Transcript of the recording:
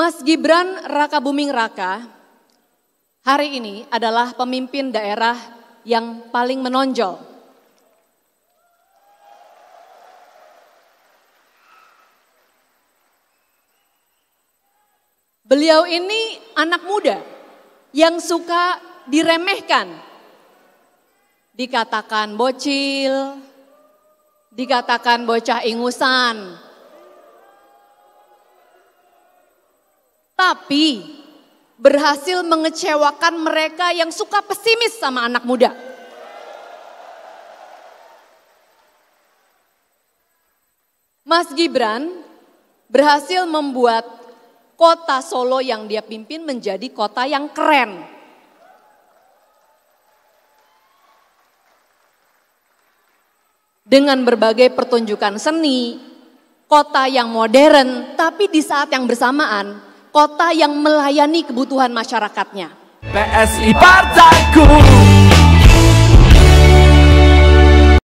Mas Gibran Raka Buming Raka hari ini adalah pemimpin daerah yang paling menonjol. Beliau ini anak muda yang suka diremehkan. Dikatakan bocil, dikatakan bocah ingusan, Tapi berhasil mengecewakan mereka yang suka pesimis sama anak muda. Mas Gibran berhasil membuat kota Solo yang dia pimpin menjadi kota yang keren. Dengan berbagai pertunjukan seni, kota yang modern, tapi di saat yang bersamaan kota yang melayani kebutuhan masyarakatnya. PSI Partaiku.